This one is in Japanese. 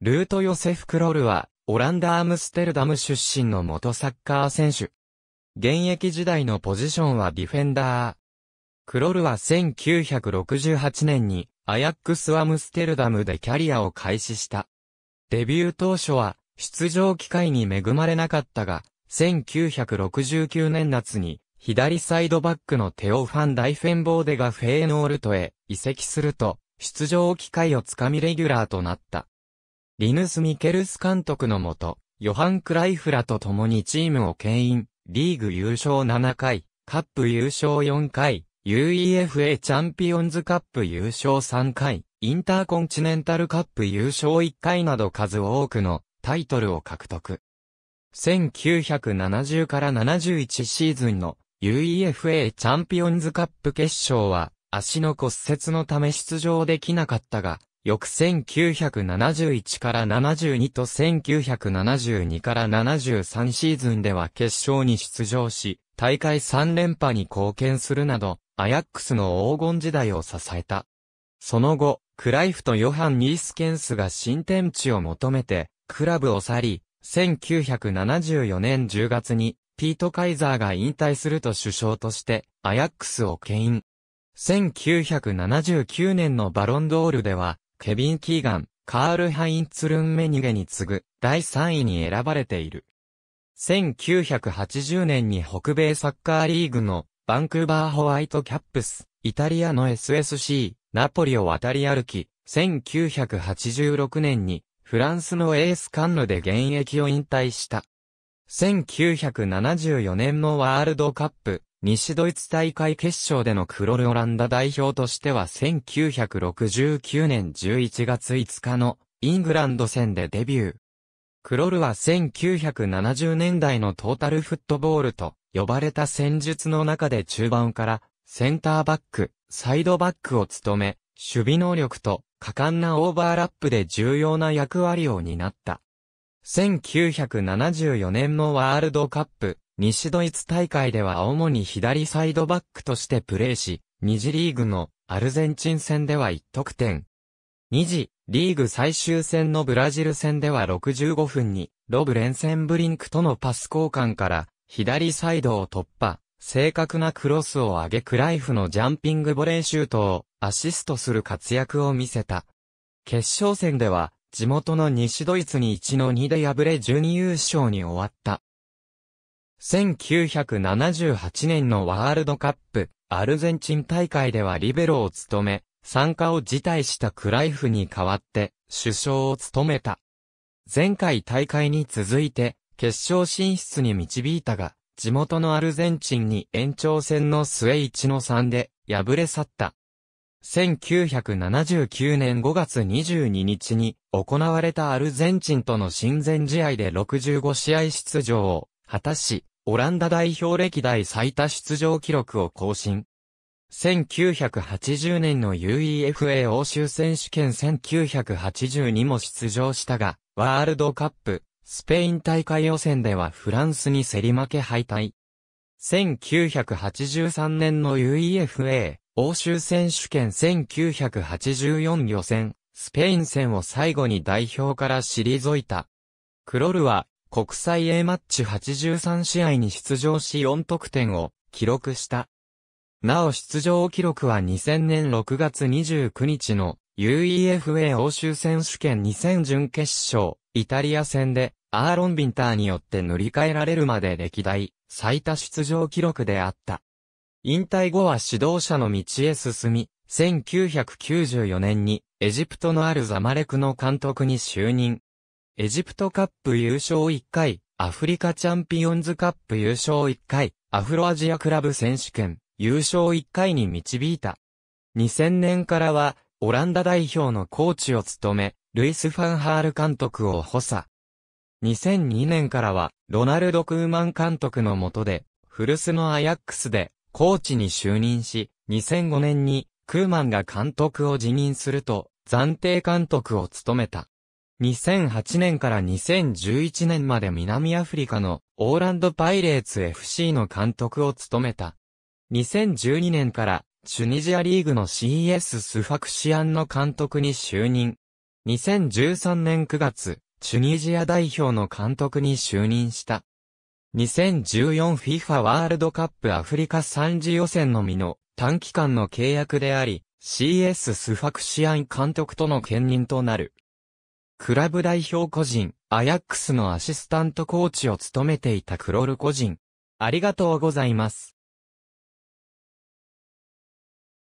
ルート・ヨセフ・クロールは、オランダ・アムステルダム出身の元サッカー選手。現役時代のポジションはディフェンダー。クロールは1968年に、アヤックス・アムステルダムでキャリアを開始した。デビュー当初は、出場機会に恵まれなかったが、1969年夏に、左サイドバックのテオ・ファン・ダイフェンボーデがフェーノールトへ移籍すると、出場機会をつかみレギュラーとなった。リヌス・ミケルス監督のもと、ヨハン・クライフラと共にチームを牽引、リーグ優勝7回、カップ優勝4回、UEFA チャンピオンズカップ優勝3回、インターコンチネンタルカップ優勝1回など数多くのタイトルを獲得。1970から71シーズンの UEFA チャンピオンズカップ決勝は足の骨折のため出場できなかったが、翌1971から72と1972から73シーズンでは決勝に出場し、大会3連覇に貢献するなど、アヤックスの黄金時代を支えた。その後、クライフとヨハン・ニースケンスが新天地を求めて、クラブを去り、1974年10月に、ピート・カイザーが引退すると首相として、アヤックスを牽引。1979年のバロンドールでは、ケビン・キーガン、カール・ハインツ・ルンメニゲに次ぐ第3位に選ばれている。1980年に北米サッカーリーグのバンクーバーホワイトキャップス、イタリアの SSC、ナポリを渡り歩き、1986年にフランスのエースカンヌで現役を引退した。1974年のワールドカップ西ドイツ大会決勝でのクロルオランダ代表としては1969年11月5日のイングランド戦でデビュー。クロルは1970年代のトータルフットボールと呼ばれた戦術の中で中盤からセンターバック、サイドバックを務め、守備能力と果敢なオーバーラップで重要な役割を担った。1974年のワールドカップ、西ドイツ大会では主に左サイドバックとしてプレーし、2次リーグのアルゼンチン戦では1得点。2次リーグ最終戦のブラジル戦では65分に、ロブレンセンブリンクとのパス交換から、左サイドを突破、正確なクロスを上げクライフのジャンピングボレーシュートをアシストする活躍を見せた。決勝戦では、地元の西ドイツに1の2で敗れ準優勝に終わった。1978年のワールドカップ、アルゼンチン大会ではリベロを務め、参加を辞退したクライフに代わって、首相を務めた。前回大会に続いて、決勝進出に導いたが、地元のアルゼンチンに延長戦の末1の3で敗れ去った。1979年5月22日に行われたアルゼンチンとの親善試合で65試合出場を果たし、オランダ代表歴代最多出場記録を更新。1980年の UEFA 欧州選手権1982も出場したが、ワールドカップ、スペイン大会予選ではフランスに競り負け敗退。1983年の UEFA 欧州選手権1984予選、スペイン戦を最後に代表から退いた。クロルは、国際 A マッチ83試合に出場し4得点を記録した。なお出場記録は2000年6月29日の UEFA 欧州選手権2000準決勝、イタリア戦で、アーロン・ビンターによって塗り替えられるまで歴代、最多出場記録であった。引退後は指導者の道へ進み、1994年にエジプトのあるザマレクの監督に就任。エジプトカップ優勝1回、アフリカチャンピオンズカップ優勝1回、アフロアジアクラブ選手権優勝1回に導いた。2000年からはオランダ代表のコーチを務め、ルイス・ファンハール監督を補佐。2002年からはロナルド・クーマン監督の下で古巣のアヤックスでコーチに就任し、2005年にクーマンが監督を辞任すると、暫定監督を務めた。2008年から2011年まで南アフリカのオーランドパイレーツ FC の監督を務めた。2012年からチュニジアリーグの CS スファクシアンの監督に就任。2013年9月、チュニジア代表の監督に就任した。2014FIFA ワールドカップアフリカ3次予選のみの短期間の契約であり、CS スファクシアン監督との兼任となる。クラブ代表個人、アヤックスのアシスタントコーチを務めていたクロル個人。ありがとうございます。